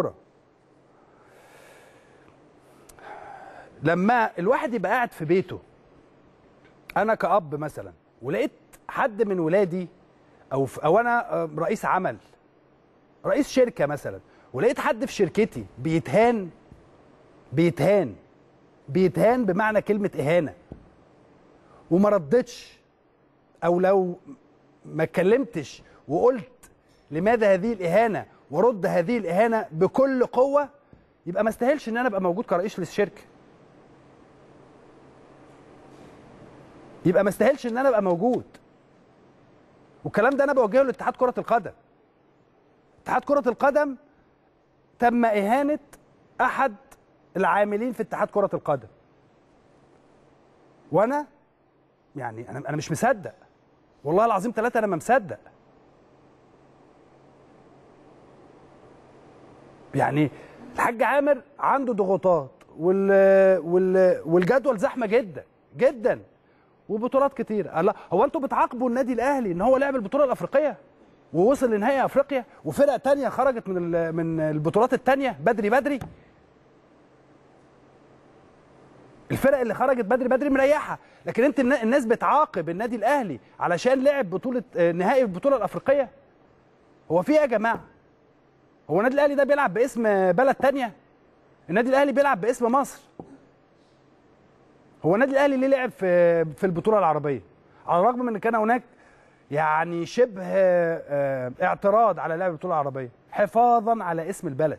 كرة لما الواحد يبقى قاعد في بيته انا كأب مثلا ولقيت حد من ولادي او او انا آه، رئيس عمل رئيس شركة مثلا ولقيت حد في شركتي بيتهان بيتهان بيتهان بمعنى كلمة إهانة وما ردتش أو لو ما اتكلمتش وقلت لماذا هذه الإهانة وارد هذه الاهانه بكل قوه يبقى ما استاهلش ان انا ابقى موجود كرئيس للشركه يبقى ما استاهلش ان انا ابقى موجود والكلام ده انا بوجهه لاتحاد كره القدم اتحاد كره القدم تم اهانه احد العاملين في اتحاد كره القدم وانا يعني انا انا مش مصدق والله العظيم ثلاثه انا ما مصدق يعني الحاج عامر عنده ضغوطات وال... وال... والجدول زحمه جدا جدا وبطولات كتير الله هو انتوا بتعاقبوا النادي الاهلي ان هو لعب البطوله الافريقيه ووصل لنهائي افريقيا وفرقه تانية خرجت من من البطولات التانية بدري بدري الفرق اللي خرجت بدري بدري مريحه لكن انت الناس بتعاقب النادي الاهلي علشان لعب بطوله آه، نهائي البطوله الافريقيه هو في ايه يا جماعه هو النادي الاهلي ده بيلعب باسم بلد ثانيه النادي الاهلي بيلعب باسم مصر هو النادي الاهلي ليه لعب في في البطوله العربيه على الرغم من ان كان هناك يعني شبه آه، اعتراض على لعب البطوله العربيه حفاظا على اسم البلد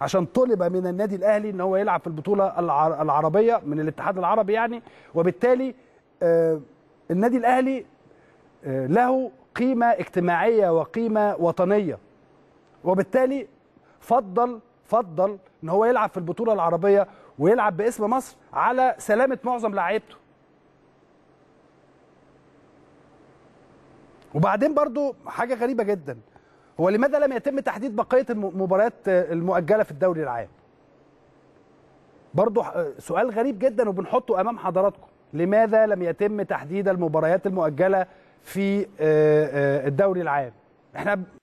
عشان طلب من النادي الاهلي ان هو يلعب في البطوله العربيه من الاتحاد العربي يعني وبالتالي آه، النادي الاهلي آه، له قيمه اجتماعيه وقيمه وطنيه وبالتالي فضل فضل ان هو يلعب في البطوله العربيه ويلعب باسم مصر على سلامه معظم لعيبته وبعدين برضو حاجه غريبه جدا هو لماذا لم يتم تحديد بقيه المباريات المؤجله في الدوري العام برضو سؤال غريب جدا وبنحطه امام حضراتكم لماذا لم يتم تحديد المباريات المؤجله في آه، آه، الدوري العام احنا